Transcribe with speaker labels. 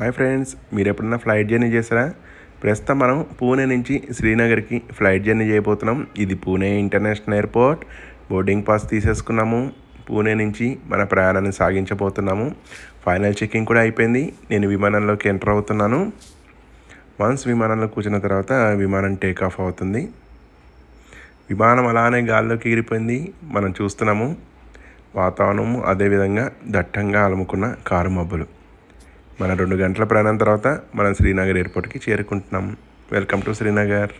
Speaker 1: hi friends మీరు ఎప్పుడన్నా flight journey చేశారా ప్రస్తుతం మనం పూణే నుంచి శ్రీనగర్కి ఫ్లైట్ జర్నీ చేయబోతున్నాం ఇది Pune international airport boarding pass తీసేసుకున్నాము పూణే నుంచి మన ప్రయాణాన్ని సాగించబోతున్నాము ఫైనల్ చెక్కింగ్ కూడా అయిపోయింది నేను విమానంలోకి ఎంటర్ అవుతున్నాను వన్స్ విమానంలో కూర్చున్న తర్వాత విమానం టేక్ ఆఫ్ అవుతుంది విమానం అలానే గాల్లోకి ఎగిరిపోయింది మనం చూస్తున్నాము వాతావరణము అదేవిధంగా దట్టంగా అలుముకున్న కారు మబ్బులు మన రెండు గంటల ప్రయాణం తర్వాత మనం శ్రీనగర్ ఎయిర్పోర్ట్కి చేరుకుంటున్నాం వెల్కమ్ టు శ్రీనగర్